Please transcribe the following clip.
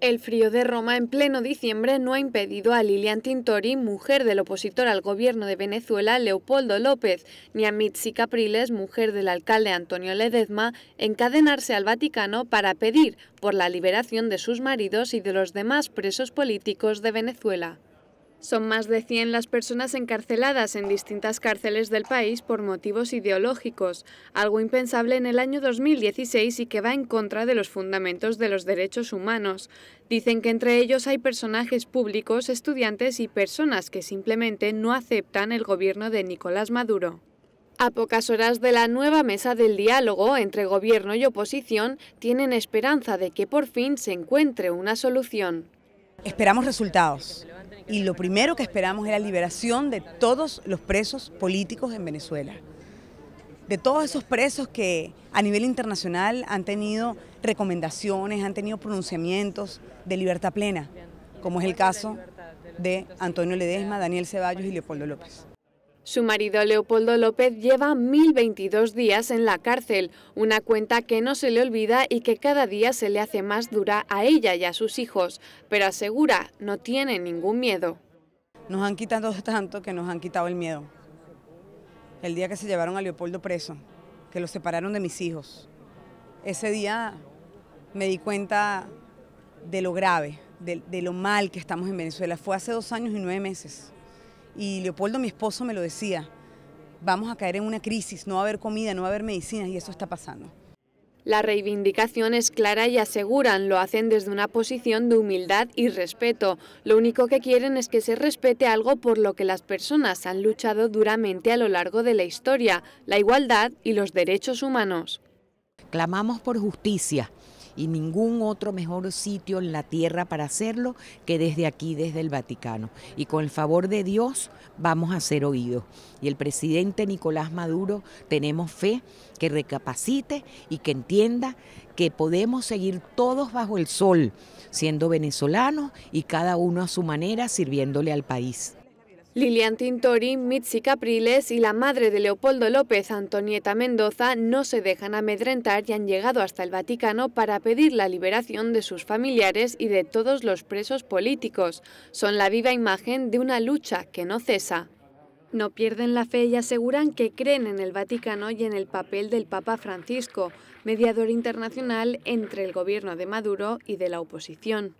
El frío de Roma en pleno diciembre no ha impedido a Lilian Tintori, mujer del opositor al gobierno de Venezuela Leopoldo López, ni a Mitzi Capriles, mujer del alcalde Antonio Ledezma, encadenarse al Vaticano para pedir por la liberación de sus maridos y de los demás presos políticos de Venezuela. Son más de 100 las personas encarceladas en distintas cárceles del país por motivos ideológicos, algo impensable en el año 2016 y que va en contra de los fundamentos de los derechos humanos. Dicen que entre ellos hay personajes públicos, estudiantes y personas que simplemente no aceptan el gobierno de Nicolás Maduro. A pocas horas de la nueva mesa del diálogo entre gobierno y oposición, tienen esperanza de que por fin se encuentre una solución. Esperamos resultados y lo primero que esperamos es la liberación de todos los presos políticos en Venezuela. De todos esos presos que a nivel internacional han tenido recomendaciones, han tenido pronunciamientos de libertad plena, como es el caso de Antonio Ledesma, Daniel Ceballos y Leopoldo López. Su marido Leopoldo López lleva 1.022 días en la cárcel, una cuenta que no se le olvida y que cada día se le hace más dura a ella y a sus hijos, pero asegura no tiene ningún miedo. Nos han quitado tanto que nos han quitado el miedo. El día que se llevaron a Leopoldo preso, que lo separaron de mis hijos, ese día me di cuenta de lo grave, de, de lo mal que estamos en Venezuela. Fue hace dos años y nueve meses. Y Leopoldo, mi esposo, me lo decía, vamos a caer en una crisis, no va a haber comida, no va a haber medicinas y eso está pasando. La reivindicación es clara y aseguran, lo hacen desde una posición de humildad y respeto. Lo único que quieren es que se respete algo por lo que las personas han luchado duramente a lo largo de la historia, la igualdad y los derechos humanos. Clamamos por justicia, y ningún otro mejor sitio en la tierra para hacerlo que desde aquí, desde el Vaticano. Y con el favor de Dios vamos a ser oídos. Y el presidente Nicolás Maduro tenemos fe que recapacite y que entienda que podemos seguir todos bajo el sol, siendo venezolanos y cada uno a su manera sirviéndole al país. Lilian Tintori, Mitzi Capriles y la madre de Leopoldo López, Antonieta Mendoza, no se dejan amedrentar y han llegado hasta el Vaticano para pedir la liberación de sus familiares y de todos los presos políticos. Son la viva imagen de una lucha que no cesa. No pierden la fe y aseguran que creen en el Vaticano y en el papel del Papa Francisco, mediador internacional entre el gobierno de Maduro y de la oposición.